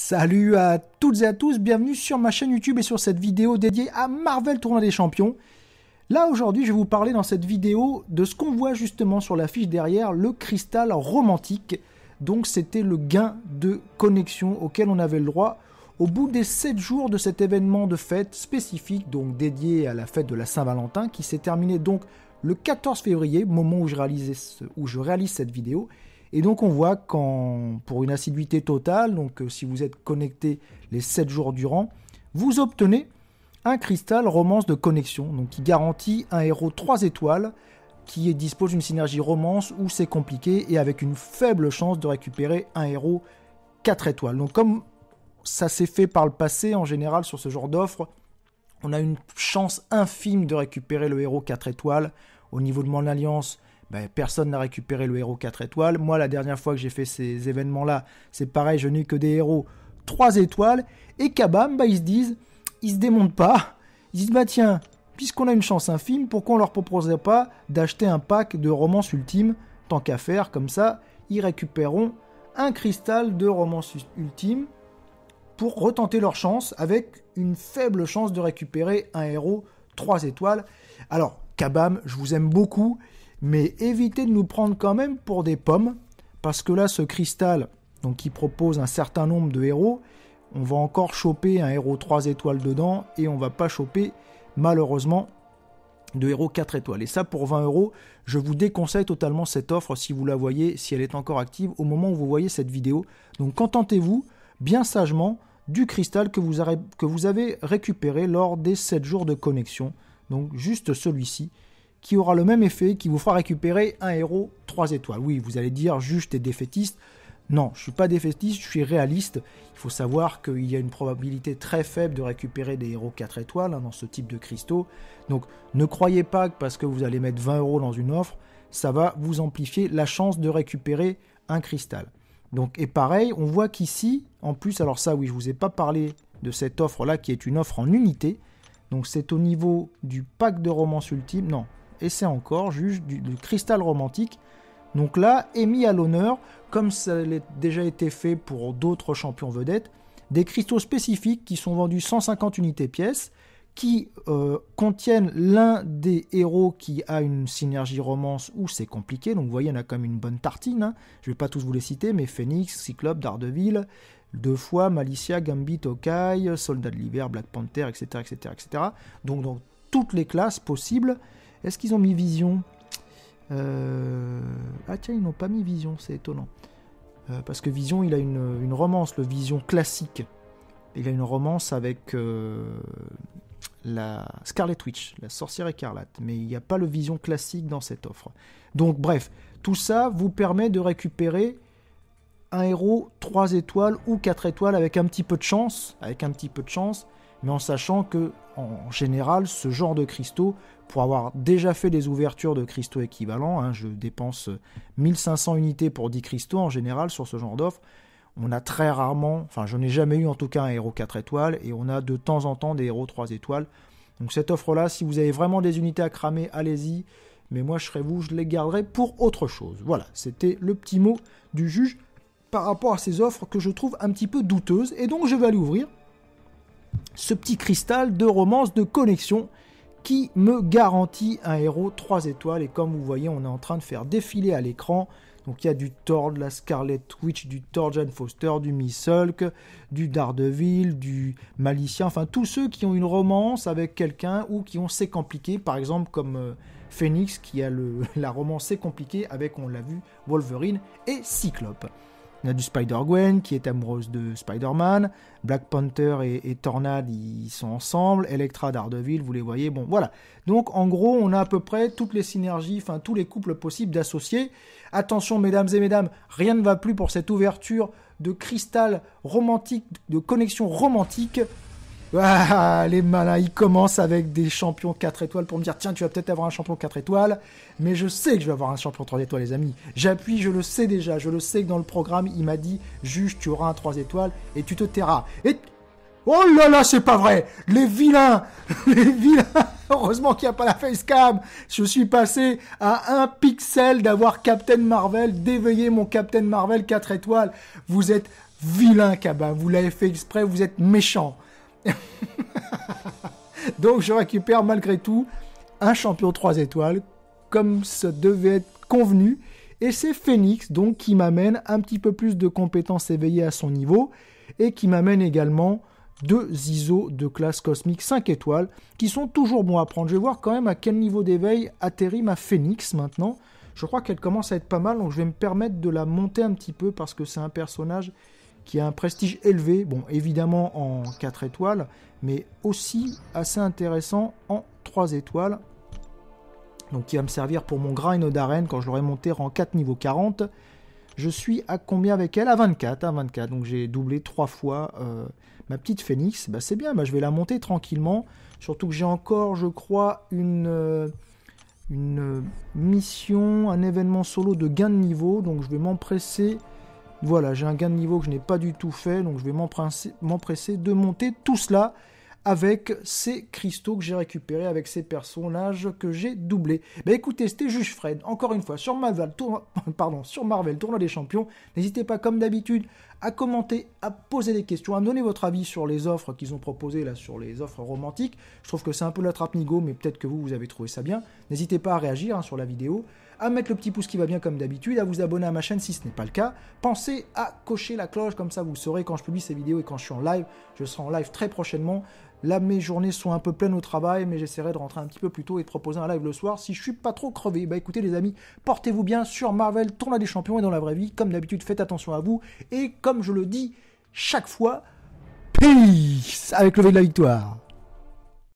Salut à toutes et à tous, bienvenue sur ma chaîne YouTube et sur cette vidéo dédiée à Marvel Tournoi des Champions. Là aujourd'hui je vais vous parler dans cette vidéo de ce qu'on voit justement sur l'affiche derrière, le cristal romantique. Donc c'était le gain de connexion auquel on avait le droit au bout des 7 jours de cet événement de fête spécifique, donc dédié à la fête de la Saint-Valentin, qui s'est terminé donc le 14 février, moment où je, où je réalise cette vidéo. Et donc on voit qu'en pour une assiduité totale, donc euh, si vous êtes connecté les 7 jours durant, vous obtenez un cristal romance de connexion, donc qui garantit un héros 3 étoiles qui dispose d'une synergie romance où c'est compliqué et avec une faible chance de récupérer un héros 4 étoiles. Donc comme ça s'est fait par le passé en général sur ce genre d'offres, on a une chance infime de récupérer le héros 4 étoiles. Au niveau de mon alliance, ben, personne n'a récupéré le héros 4 étoiles. Moi, la dernière fois que j'ai fait ces événements-là, c'est pareil, je n'ai que des héros 3 étoiles. Et kabam, bah ils se disent, ils se démontent pas. Ils se disent, bah tiens, puisqu'on a une chance infime, pourquoi on leur proposerait pas d'acheter un pack de romance ultime Tant qu'à faire, comme ça, ils récupéreront un cristal de romance ultime pour retenter leur chance avec une faible chance de récupérer un héros 3 étoiles. Alors, Kabam, je vous aime beaucoup mais évitez de nous prendre quand même pour des pommes, parce que là, ce cristal, donc qui propose un certain nombre de héros, on va encore choper un héros 3 étoiles dedans, et on va pas choper, malheureusement, de héros 4 étoiles. Et ça, pour 20 euros, je vous déconseille totalement cette offre si vous la voyez, si elle est encore active au moment où vous voyez cette vidéo. Donc contentez-vous, bien sagement, du cristal que vous, avez, récupéré lors des 7 jours de connexion. Donc juste celui-ci qui aura le même effet, qui vous fera récupérer un héros 3 étoiles. Oui, vous allez dire, juste et défaitiste. Non, je ne suis pas défaitiste, je suis réaliste. Il faut savoir qu'il y a une probabilité très faible de récupérer des héros 4 étoiles hein, dans ce type de cristaux. Donc ne croyez pas que parce que vous allez mettre 20 euros dans une offre, ça va vous amplifier la chance de récupérer un cristal. Donc, et pareil, on voit qu'ici, en plus, alors ça oui, je ne vous ai pas parlé de cette offre-là qui est une offre en unité. Donc c'est au niveau du pack de romance ultime, non, et c'est encore juge du, cristal romantique. Donc là est mis à l'honneur, comme ça a déjà été fait pour d'autres champions vedettes, des cristaux spécifiques qui sont vendus 150 unités pièces, qui euh, contiennent l'un des héros qui a une synergie romance où c'est compliqué. Donc vous voyez, on a quand même une bonne tartine. Hein. Je ne vais pas tous vous les citer, mais Phoenix, Cyclope, Daredevil, deux fois Malicia, Gambit, Hawkeye, Soldat de l'hiver, Black Panther, etc., etc., etc. Donc dans toutes les classes possibles, est-ce qu'ils ont mis Vision euh, Ah tiens, ils n'ont pas mis Vision, c'est étonnant. Euh, parce que Vision, il a une, romance, le Vision classique. Il a une romance avec euh, la Scarlet Witch, la sorcière écarlate. Mais il n'y a pas le Vision classique dans cette offre. Donc bref, tout ça vous permet de récupérer un héros 3 étoiles ou 4 étoiles avec un petit peu de chance. Avec un petit peu de chance mais en sachant que en général, ce genre de cristaux, pour avoir déjà fait des ouvertures de cristaux équivalents, hein, je dépense 1500 euh, unités pour 10 cristaux en général sur ce genre d'offre, on a très rarement, enfin je n'ai jamais eu en tout cas un héros 4 étoiles, et on a de temps en temps des héros 3 étoiles. Donc cette offre-là, si vous avez vraiment des unités à cramer, allez-y. Mais moi, je serai vous, je les garderai pour autre chose. Voilà, c'était le petit mot du juge par rapport à ces offres que je trouve un petit peu douteuses. Et donc, je vais aller ouvrir ce petit cristal de romance, de connexion qui me garantit un héros 3 étoiles. Et comme vous voyez, on est en train de faire défiler à l'écran. Donc il y a du Thor, de la Scarlet Witch, du Thor Jane Foster, du Missulk, du Daredevil, du Malicien, enfin tous ceux qui ont une romance avec quelqu'un ou qui ont C'est compliqué, par exemple comme euh, Phoenix qui a la romance C'est compliqué avec, on l'a vu, Wolverine et Cyclope. On a du Spider-Gwen qui est amoureuse de Spider-Man, Black Panther et, Tornade ils sont ensemble, Electra d'Ardeville, vous les voyez, bon voilà. Donc en gros on a à peu près toutes les synergies, enfin tous les couples possibles d'associer. Attention mesdames et mesdames, rien ne va plus pour cette ouverture de cristal romantique, de connexion romantique ah, les malins, ils commencent avec des champions 4 étoiles pour me dire tiens, tu vas peut-être avoir un champion 4 étoiles, mais je sais que je vais avoir un champion 3 étoiles, les amis. J'appuie, je le sais déjà, je le sais que dans le programme, il m'a dit juge, tu auras un 3 étoiles et tu te tairas. Et. Oh là là, c'est pas vrai Les vilains Les vilains Heureusement qu'il n'y a pas la facecam Je suis passé à un pixel d'avoir Captain Marvel, d'éveiller mon Captain Marvel 4 étoiles. Vous êtes vilain, Cabin. Vous l'avez fait exprès, vous êtes méchant. Donc je récupère malgré tout un champion 3 étoiles, comme ça devait être convenu. Et c'est Phoenix donc qui m'amène un petit peu plus de compétences éveillées à son niveau et qui m'amène également deux ISO de classe cosmique 5 étoiles qui sont toujours bons à prendre. Je vais voir quand même à quel niveau d'éveil atterrit ma Phoenix maintenant. Je crois qu'elle commence à être pas mal donc je vais me permettre de la monter un petit peu parce que c'est un personnage qui a un prestige élevé, bon évidemment en 4 étoiles, mais aussi assez intéressant en 3 étoiles. Donc qui va me servir pour mon grind d'arène quand je l'aurai monté en 4 niveaux 40. Je suis à combien avec elle À 24, à 24. Donc j'ai doublé 3 fois euh, ma petite phénix. Bah, c'est bien, bah, je vais la monter tranquillement. Surtout que j'ai encore, je crois, une... Euh, une euh, mission, un événement solo de gain de niveau, donc je vais m'empresser voilà, j'ai un gain de niveau que je n'ai pas du tout fait, donc je vais m'empresser de monter tout cela avec ces cristaux que j'ai récupérés, avec ces personnages que j'ai doublés. Bah écoutez, c'était Juge Fred, encore une fois, sur Marvel, tournoi, pardon, sur Marvel, tournoi des champions. N'hésitez pas, comme d'habitude, à commenter, à poser des questions, à me donner votre avis sur les offres qu'ils ont proposées, là, sur les offres romantiques. Je trouve que c'est un peu la trappe nigo, mais peut-être que vous, vous avez trouvé ça bien. N'hésitez pas à réagir hein, sur la vidéo, à mettre le petit pouce qui va bien comme d'habitude, à vous abonner à ma chaîne si ce n'est pas le cas. Pensez à cocher la cloche, comme ça vous saurez quand je publie ces vidéos et quand je suis en live. Je serai en live très prochainement. Là, mes journées sont un peu pleines au travail, mais j'essaierai de rentrer un petit peu plus tôt et de proposer un live le soir si je suis pas trop crevé. Bah écoutez, les amis, portez-vous bien sur Marvel, tournoi des champions et dans la vraie vie. Comme d'habitude, faites attention à vous. Et comme je le dis chaque fois, peace avec le V de la victoire.